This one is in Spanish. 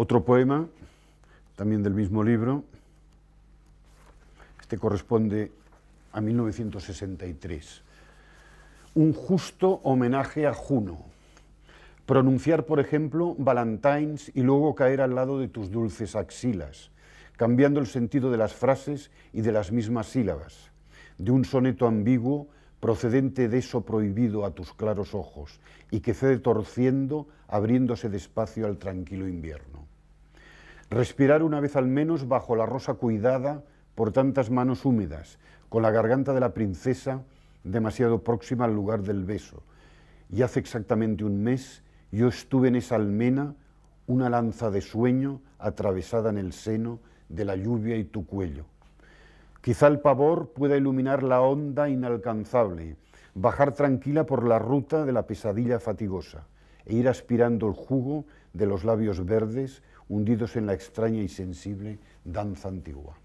Otro poema, también del mismo libro, este corresponde a 1963. Un justo homenaje a Juno. Pronunciar, por ejemplo, Valentines y luego caer al lado de tus dulces axilas, cambiando el sentido de las frases y de las mismas sílabas, de un soneto ambiguo procedente de eso prohibido a tus claros ojos y que cede torciendo, abriéndose despacio al tranquilo invierno respirar una vez al menos bajo la rosa cuidada por tantas manos húmedas, con la garganta de la princesa demasiado próxima al lugar del beso. Y hace exactamente un mes yo estuve en esa almena, una lanza de sueño atravesada en el seno de la lluvia y tu cuello. Quizá el pavor pueda iluminar la onda inalcanzable, bajar tranquila por la ruta de la pesadilla fatigosa e ir aspirando el jugo de los labios verdes hundidos en la extraña y sensible danza antigua.